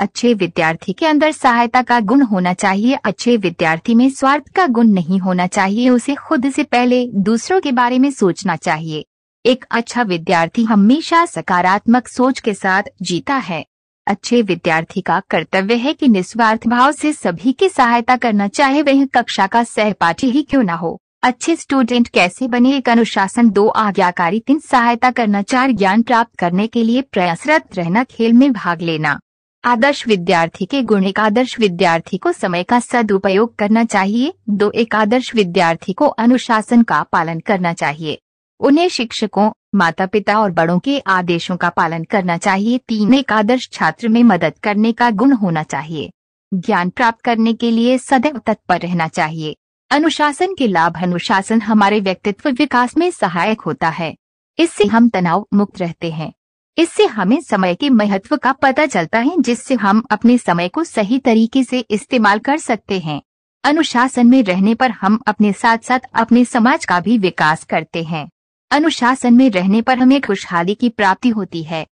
अच्छे विद्यार्थी के अंदर सहायता का गुण होना चाहिए अच्छे विद्यार्थी में स्वार्थ का गुण नहीं होना चाहिए उसे खुद से पहले दूसरों के बारे में सोचना चाहिए एक अच्छा विद्यार्थी हमेशा सकारात्मक सोच के साथ जीता है अच्छे विद्यार्थी का कर्तव्य है कि निस्वार्थ भाव से सभी की सहायता करना चाहे वह कक्षा का सहपाठी ही क्यों न हो अच्छे स्टूडेंट कैसे बने एक अनुशासन दो आज्ञाकारी तीन सहायता करना चार ज्ञान प्राप्त करने के लिए प्रयासरत रहना खेल में भाग लेना आदर्श विद्यार्थी के गुण एक आदर्श विद्यार्थी को समय का सदुपयोग करना चाहिए दो एक आदर्श विद्यार्थी को अनुशासन का पालन करना चाहिए उन्हें शिक्षकों माता पिता और बड़ों के आदेशों का पालन करना चाहिए तीन एक आदर्श छात्र में मदद करने का गुण होना चाहिए ज्ञान प्राप्त करने के लिए सदैव तत्पर रहना चाहिए अनुशासन के लाभ अनुशासन हमारे व्यक्तित्व विकास में सहायक होता है इससे हम तनाव मुक्त रहते हैं इससे हमें समय के महत्व का पता चलता है जिससे हम अपने समय को सही तरीके से इस्तेमाल कर सकते हैं अनुशासन में रहने पर हम अपने साथ साथ अपने समाज का भी विकास करते हैं अनुशासन में रहने पर हमें खुशहाली की प्राप्ति होती है